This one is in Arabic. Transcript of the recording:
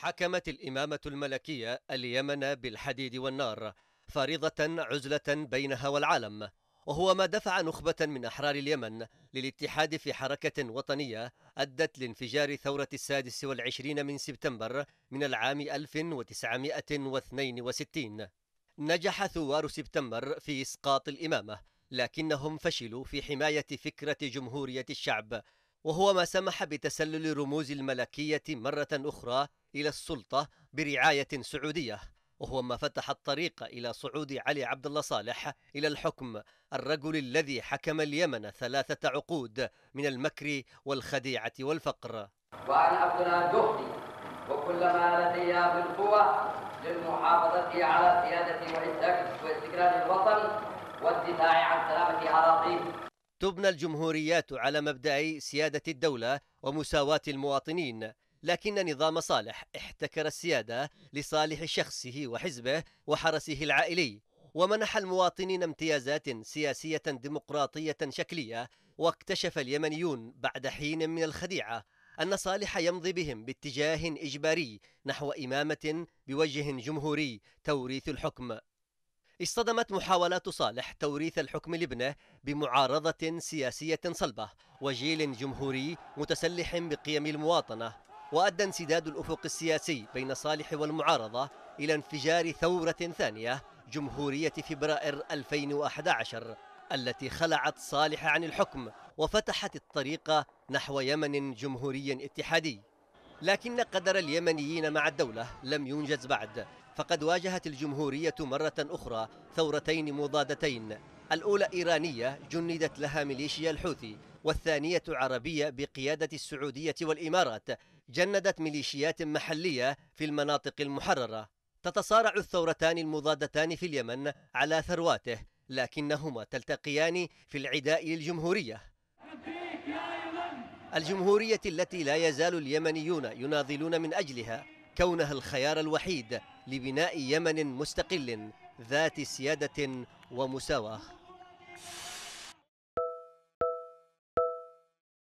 حكمت الإمامة الملكية اليمن بالحديد والنار فارضة عزلة بينها والعالم وهو ما دفع نخبة من أحرار اليمن للاتحاد في حركة وطنية أدت لانفجار ثورة السادس والعشرين من سبتمبر من العام 1962 نجح ثوار سبتمبر في إسقاط الإمامة لكنهم فشلوا في حماية فكرة جمهورية الشعب وهو ما سمح بتسلل رموز الملكية مرة أخرى إلى السلطة برعاية سعودية وهو ما فتح الطريق إلى صعود علي عبد الله صالح إلى الحكم الرجل الذي حكم اليمن ثلاثة عقود من المكر والخديعة والفقر وأنا أبذل جهدي وكل ما لدي قوة للمحافظة على سيادتي واستقلال الوطن والدفاع عن سلامة أراضيه تبنى الجمهوريات على مبدأ سيادة الدولة ومساواة المواطنين لكن نظام صالح احتكر السيادة لصالح شخصه وحزبه وحرسه العائلي ومنح المواطنين امتيازات سياسية ديمقراطية شكلية واكتشف اليمنيون بعد حين من الخديعة أن صالح يمضي بهم باتجاه إجباري نحو إمامة بوجه جمهوري توريث الحكم اصطدمت محاولات صالح توريث الحكم لابنه بمعارضة سياسية صلبة وجيل جمهوري متسلح بقيم المواطنة وأدى انسداد الأفق السياسي بين صالح والمعارضة إلى انفجار ثورة ثانية جمهورية فبراير 2011 التي خلعت صالح عن الحكم وفتحت الطريق نحو يمن جمهوري اتحادي لكن قدر اليمنيين مع الدولة لم ينجز بعد فقد واجهت الجمهورية مرة أخرى ثورتين مضادتين الأولى إيرانية جندت لها ميليشيا الحوثي والثانية عربية بقيادة السعودية والإمارات جندت ميليشيات محلية في المناطق المحررة تتصارع الثورتان المضادتان في اليمن على ثرواته لكنهما تلتقيان في العداء للجمهورية الجمهورية التي لا يزال اليمنيون يناضلون من أجلها كونها الخيار الوحيد لبناء يمن مستقل ذات سياده ومساواه